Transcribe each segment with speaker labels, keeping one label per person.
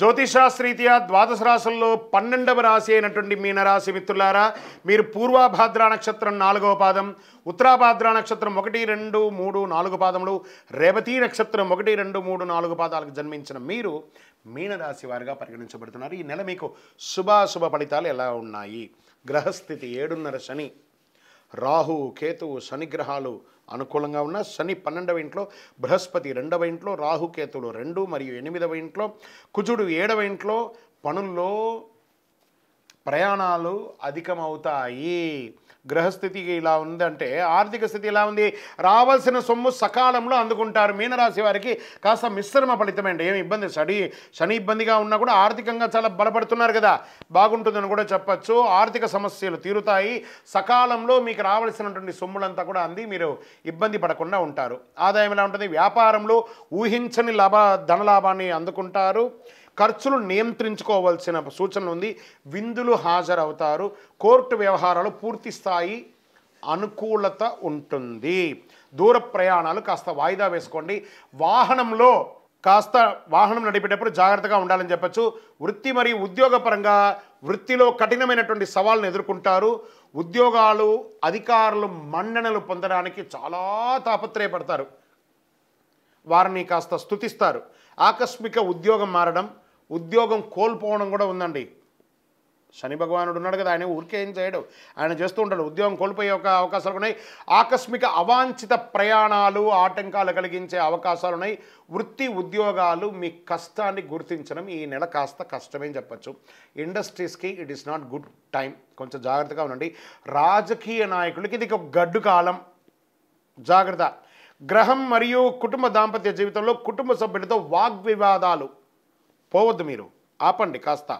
Speaker 1: జ్యోతిషాస్త్రీత్యా ద్వాదశ రాశుల్లో పన్నెండవ రాశి అయినటువంటి మీనరాశి మిత్రులారా మీరు పూర్వభాద్ర నక్షత్రం నాలుగవ పాదం ఉత్తరాభాద్ర నక్షత్రం ఒకటి రెండు మూడు నాలుగు పాదములు రేవతి నక్షత్రం ఒకటి రెండు మూడు నాలుగు పాదాలకు జన్మించిన మీరు మీనరాశి వారిగా పరిగణించబడుతున్నారు ఈ నెల మీకు శుభాశుభ ఫలితాలు ఎలా ఉన్నాయి గ్రహస్థితి ఏడున్నర శని రాహు కేతు శనిగ్రహాలు అనుకూలంగా ఉన్న శని పన్నెండవ ఇంట్లో బృహస్పతి రెండవ ఇంట్లో రాహుకేతులు రెండు మరియు ఎనిమిదవ ఇంట్లో కుజుడు ఏడవ ఇంట్లో పనుల్లో ప్రయాణాలు అధికమవుతాయి గ్రహస్థితి ఇలా ఉందంటే ఆర్థిక స్థితి ఇలా ఉంది రావాల్సిన సొమ్ము సకాలంలో అందుకుంటారు మీనరాశి వారికి కాస్త మిశ్రమ ఫలితమండి ఏమి ఇబ్బంది శని శని ఇబ్బందిగా ఉన్నా కూడా ఆర్థికంగా చాలా బలపడుతున్నారు కదా బాగుంటుందని కూడా చెప్పచ్చు ఆర్థిక సమస్యలు తీరుతాయి సకాలంలో మీకు రావాల్సినటువంటి సొమ్ములంతా కూడా అంది మీరు ఇబ్బంది పడకుండా ఉంటారు ఆదాయం ఎలా ఉంటుంది వ్యాపారంలో ఊహించని లాభ ధనలాభాన్ని అందుకుంటారు ఖర్చులు నియంత్రించుకోవాల్సిన సూచన ఉంది విందులు హాజరవుతారు కోర్టు వ్యవహారాలు పూర్తి స్థాయి అనుకూలత ఉంటుంది దూర ప్రయాణాలు కాస్త వాయిదా వేసుకోండి వాహనంలో కాస్త వాహనం నడిపేటప్పుడు జాగ్రత్తగా ఉండాలని చెప్పచ్చు వృత్తి మరియు ఉద్యోగపరంగా వృత్తిలో కఠినమైనటువంటి సవాళ్ళను ఎదుర్కొంటారు ఉద్యోగాలు అధికారులు మన్ననలు పొందడానికి చాలా తాపత్రయపడతారు వారిని కాస్త స్థుతిస్తారు ఆకస్మిక ఉద్యోగం మారడం ఉద్యోగం కోల్పోవడం కూడా ఉందండి శని భగవానుడు ఉన్నాడు కదా ఆయన ఊరికే ఏం చేయడు ఆయన చేస్తూ ఉంటాడు ఉద్యోగం కోల్పోయే ఒక అవకాశాలు ఉన్నాయి ఆకస్మిక అవాంఛిత ప్రయాణాలు ఆటంకాలు కలిగించే అవకాశాలు ఉన్నాయి వృత్తి ఉద్యోగాలు మీ కష్టాన్ని గుర్తించడం ఈ నెల కాస్త కష్టమే చెప్పచ్చు ఇండస్ట్రీస్కి it is not good time కొంచెం జాగ్రత్తగా ఉండండి రాజకీయ నాయకులకి ఇది ఒక గడ్డు కాలం జాగ్రత్త గ్రహం మరియు కుటుంబ దాంపత్య జీవితంలో కుటుంబ సభ్యులతో వాగ్వివాదాలు పోవద్దు మీరు ఆపండి కాస్త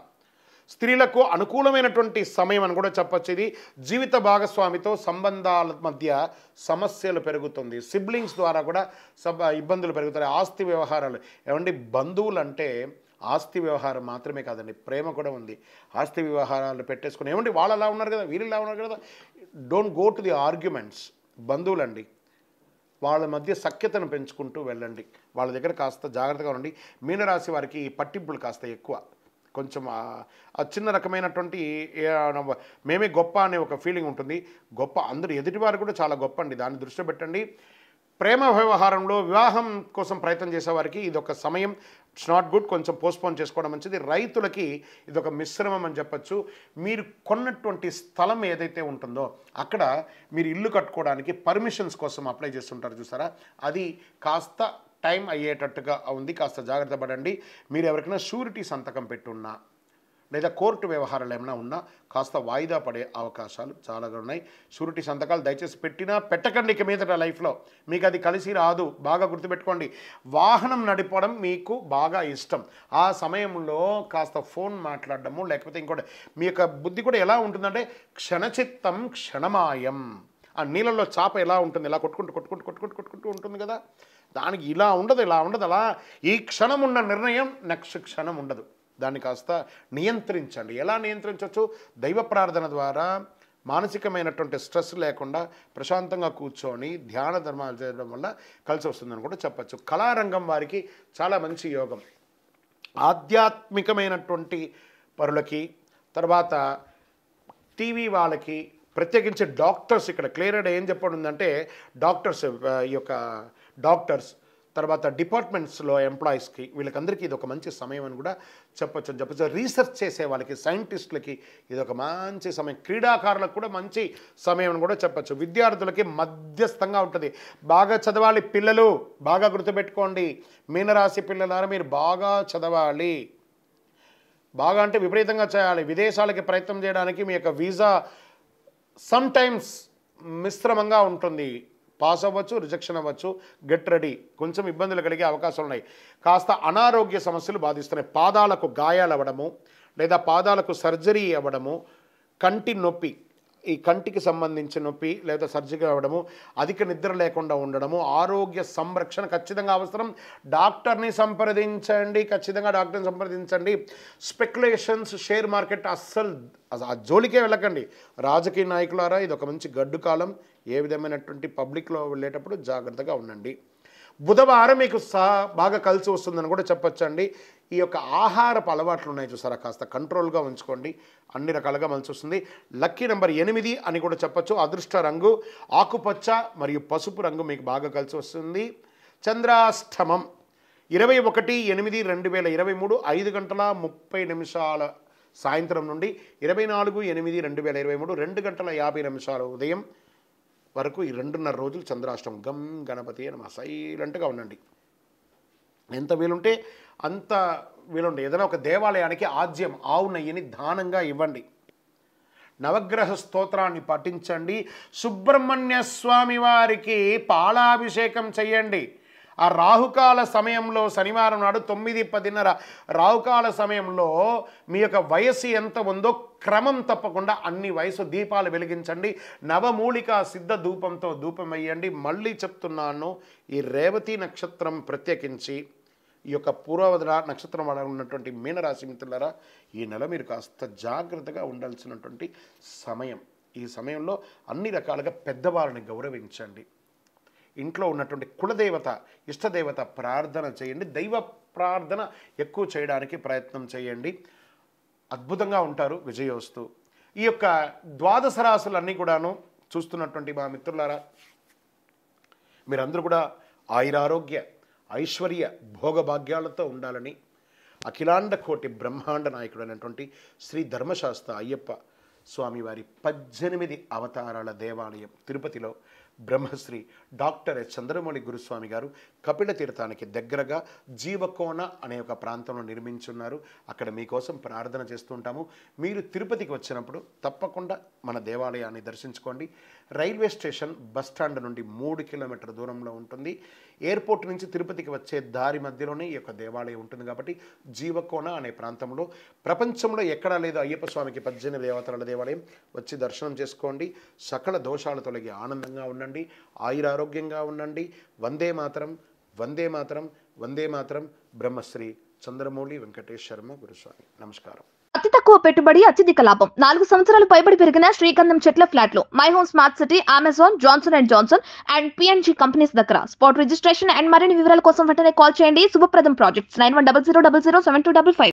Speaker 1: స్త్రీలకు అనుకూలమైనటువంటి సమయం అని కూడా చెప్పొచ్చు ఇది జీవిత భాగస్వామితో సంబంధాల మధ్య సమస్యలు పెరుగుతుంది సిబ్లింగ్స్ ద్వారా కూడా ఇబ్బందులు పెరుగుతాయి ఆస్తి వ్యవహారాలు ఏమండి బంధువులు అంటే ఆస్తి వ్యవహారం మాత్రమే కాదండి ప్రేమ కూడా ఉంది ఆస్తి వ్యవహారాలు పెట్టేసుకుని ఏమండి వాళ్ళు ఎలా ఉన్నారు కదా వీళ్ళు ఎలా ఉన్నారు కదా don't go to the arguments బంధువులండి వాళ్ళ మధ్య సఖ్యతను పెంచుకుంటూ వెళ్ళండి వాళ్ళ దగ్గర కాస్త జాగ్రత్తగా ఉండండి మీనరాశి వారికి పట్టింపులు కాస్త ఎక్కువ కొంచెం చిన్న రకమైనటువంటి మేమే గొప్ప అనే ఒక ఫీలింగ్ ఉంటుంది గొప్ప అందరు ఎదుటివారు కూడా చాలా గొప్ప అండి దాన్ని దృష్టిలో పెట్టండి ప్రేమ వ్యవహారంలో వివాహం కోసం ప్రయత్నం చేసేవారికి ఇదొక సమయం ఇట్స్ నాట్ గుడ్ కొంచెం పోస్ట్పోన్ చేసుకోవడం మంచిది రైతులకి ఇదొక మిశ్రమం అని చెప్పచ్చు మీరు కొన్నటువంటి స్థలం ఏదైతే ఉంటుందో అక్కడ మీరు ఇల్లు కట్టుకోవడానికి పర్మిషన్స్ కోసం అప్లై చేస్తుంటారు చూసారా అది కాస్త టైం అయ్యేటట్టుగా ఉంది కాస్త జాగ్రత్త పడండి మీరు ఎవరికైనా షూరిటీ సంతకం పెట్టున్నా లేదా కోర్టు వ్యవహారాలు ఏమైనా ఉన్నా కాస్త వాయిదా పడే అవకాశాలు చాలా ఉన్నాయి షూరిటీ సంతకాలు దయచేసి పెట్టినా పెట్టకండి ఇక మీదట లైఫ్లో మీకు అది కలిసి రాదు బాగా గుర్తుపెట్టుకోండి వాహనం నడిపడం మీకు బాగా ఇష్టం ఆ సమయంలో కాస్త ఫోన్ మాట్లాడడము లేకపోతే ఇంకోటి మీ యొక్క బుద్ధి కూడా ఎలా ఉంటుందంటే క్షణచిత్తం క్షణమాయం ఆ నీళ్ళల్లో చేప ఎలా ఉంటుంది ఇలా కొట్టుకుంటూ కొట్టుకుంటూ కొట్టుకుంటూ కొట్టుకుంటూ ఉంటుంది కదా దానికి ఇలా ఉండదు ఇలా ఉండదు అలా ఈ క్షణం ఉన్న నిర్ణయం నెక్స్ట్ క్షణం ఉండదు దాన్ని కాస్త నియంత్రించండి ఎలా నియంత్రించవచ్చు దైవ ప్రార్థన ద్వారా మానసికమైనటువంటి స్ట్రెస్ లేకుండా ప్రశాంతంగా కూర్చొని ధ్యాన ధర్మాలు చేయడం వల్ల కలిసి వస్తుందని కూడా చెప్పచ్చు కళారంగం వారికి చాలా మంచి యోగం ఆధ్యాత్మికమైనటువంటి పరులకి తర్వాత టీవీ వాళ్ళకి ప్రత్యేకించి డాక్టర్స్ ఇక్కడ క్లియర్గా ఏం చెప్పడం ఉందంటే డాక్టర్స్ ఈ యొక్క డాక్టర్స్ తర్వాత డిపార్ట్మెంట్స్లో ఎంప్లాయీస్కి వీళ్ళకందరికీ ఇది ఒక మంచి సమయం అని కూడా చెప్పొచ్చు అని చెప్పచ్చు రీసెర్చ్ చేసే వాళ్ళకి సైంటిస్టులకి ఇది ఒక మంచి సమయం క్రీడాకారులకు కూడా మంచి సమయం అని కూడా చెప్పచ్చు విద్యార్థులకి మధ్యస్థంగా ఉంటుంది బాగా చదవాలి పిల్లలు బాగా గుర్తుపెట్టుకోండి మీనరాశి పిల్లలారా మీరు బాగా చదవాలి బాగా అంటే విపరీతంగా చేయాలి విదేశాలకి ప్రయత్నం చేయడానికి మీ యొక్క వీసా సమ్టైమ్స్ మిశ్రమంగా ఉంటుంది పాస్ అవ్వచ్చు రిజెక్షన్ అవ్వచ్చు గెట్ రెడీ కొంచెం ఇబ్బందులు కలిగే అవకాశాలు ఉన్నాయి కాస్త అనారోగ్య సమస్యలు బాధిస్తున్నాయి పాదాలకు గాయాలు అవ్వడము లేదా పాదాలకు సర్జరీ అవ్వడము కంటి నొప్పి ఈ కంటికి సంబంధించిన నొప్పి లేదా సర్జరీ అవ్వడము అధిక నిద్ర లేకుండా ఉండడము ఆరోగ్య సంరక్షణ ఖచ్చితంగా అవసరం డాక్టర్ని సంప్రదించండి ఖచ్చితంగా డాక్టర్ని సంప్రదించండి స్పెక్యులేషన్స్ షేర్ మార్కెట్ అస్సలు ఆ జోలికే వెళ్ళకండి రాజకీయ నాయకులారా ఇది ఒక మంచి గడ్డు కాలం ఏ విధమైనటువంటి పబ్లిక్లో వెళ్ళేటప్పుడు జాగ్రత్తగా ఉండండి బుధవారం మీకు సా బాగా కలిసి వస్తుందని కూడా చెప్పొచ్చండి ఈ యొక్క ఆహారపు అలవాట్లు ఉన్నాయి చూసారా కాస్త కంట్రోల్గా ఉంచుకోండి అన్ని రకాలుగా మంచి వస్తుంది లక్కీ నెంబర్ ఎనిమిది అని కూడా చెప్పచ్చు అదృష్ట రంగు ఆకుపచ్చ మరియు పసుపు రంగు మీకు బాగా కలిసి వస్తుంది చంద్రాష్టమం ఇరవై ఒకటి ఎనిమిది రెండు వేల ఇరవై మూడు ఐదు గంటల ముప్పై నిమిషాల సాయంత్రం నుండి ఇరవై నాలుగు ఎనిమిది రెండు వేల ఇరవై మూడు రెండు గంటల యాభై నిమిషాల ఉదయం వరకు ఈ రెండున్నర రోజులు చంద్రాష్టమం గం గణపతి అని సైలెంట్గా ఉండండి ఎంత వీలుంటే అంత వీలుండే ఏదైనా ఒక దేవాలయానికి ఆద్యం ఆవు నెయ్యిని దానంగా ఇవ్వండి నవగ్రహ స్తోత్రాన్ని పఠించండి సుబ్రహ్మణ్య స్వామి వారికి పాలాభిషేకం చేయండి ఆ రాహుకాల సమయంలో శనివారం నాడు తొమ్మిది పదిన్నర రాహుకాల సమయంలో మీ యొక్క వయస్సు ఎంత ఉందో క్రమం తప్పకుండా అన్ని వయసు దీపాలు వెలిగించండి నవమూలిక సిద్ధ ధూపంతో ధూపం వేయండి మళ్ళీ చెప్తున్నాను ఈ రేవతి నక్షత్రం ప్రత్యేకించి ఈ యొక్క పూర్వవద నక్షత్రం ఉన్నటువంటి మీనరాశి మిత్రులరా ఈ నెల మీరు కాస్త జాగ్రత్తగా ఉండాల్సినటువంటి సమయం ఈ సమయంలో అన్ని రకాలుగా పెద్దవారిని గౌరవించండి ఇంట్లో ఉన్నటువంటి కులదేవత ఇష్టదేవత ప్రార్థన చేయండి దైవ ప్రార్థన ఎక్కువ చేయడానికి ప్రయత్నం చేయండి అద్భుతంగా ఉంటారు విజయోస్తు ఈ యొక్క ద్వాదశ రాశులన్నీ కూడాను చూస్తున్నటువంటి మా మిత్రులారా మీరందరూ కూడా ఆయురారోగ్య ఐశ్వర్య భోగభాగ్యాలతో ఉండాలని అఖిలాండ కోటి బ్రహ్మాండ నాయకుడైనటువంటి శ్రీ ధర్మశాస్త్ర అయ్యప్ప స్వామివారి పద్దెనిమిది అవతారాల దేవాలయం తిరుపతిలో బ్రహ్మశ్రీ డాక్టర్ ఎస్ చంద్రమౌళి గురుస్వామి గారు కపిల తీర్థానికి దగ్గరగా జీవకోణ అనే ఒక ప్రాంతంలో నిర్మించున్నారు అక్కడ మీకోసం ప్రార్థన చేస్తుంటాము మీరు తిరుపతికి వచ్చినప్పుడు తప్పకుండా మన దేవాలయాన్ని దర్శించుకోండి రైల్వే స్టేషన్ బస్ స్టాండ్ నుండి మూడు కిలోమీటర్ దూరంలో ఉంటుంది ఎయిర్పోర్ట్ నుంచి తిరుపతికి వచ్చే దారి మధ్యలోనే ఈ యొక్క దేవాలయం ఉంటుంది కాబట్టి జీవకోణ అనే ప్రాంతంలో ప్రపంచంలో ఎక్కడా లేదు అయ్యప్ప స్వామికి పద్దెనిమిది దేవతల దేవాలయం వచ్చి దర్శనం చేసుకోండి సకల దోషాలు తొలగి ఆనందంగా ఉన్నాడు ఉండండి ఆరోగ్యంగా ఉండండి వందే మాత్రం వందే మాత్రం వందే మాత్రం బ్రహ్మశ్రీ చంద్రమౌళి వెంకటేష్ శర్మ గురుస్వామి నమస్కారం అతి తక్కువ పెట్టుబడి అత్యధిక లాభం నాలుగు సంవత్సరాలు పైబడి పెరిగిన శ్రీగంధం చెట్ల లో my home smart city Amazon Johnson and Johnson and PNG companies దగ్గర స్పాట్ రిజిస్ట్రేషన్ అండ్ మరిన్ని వివరాల కోసం వెంటనే కాల్ చేయండి Shubhapradam projects nine one double zero double zero seven two double five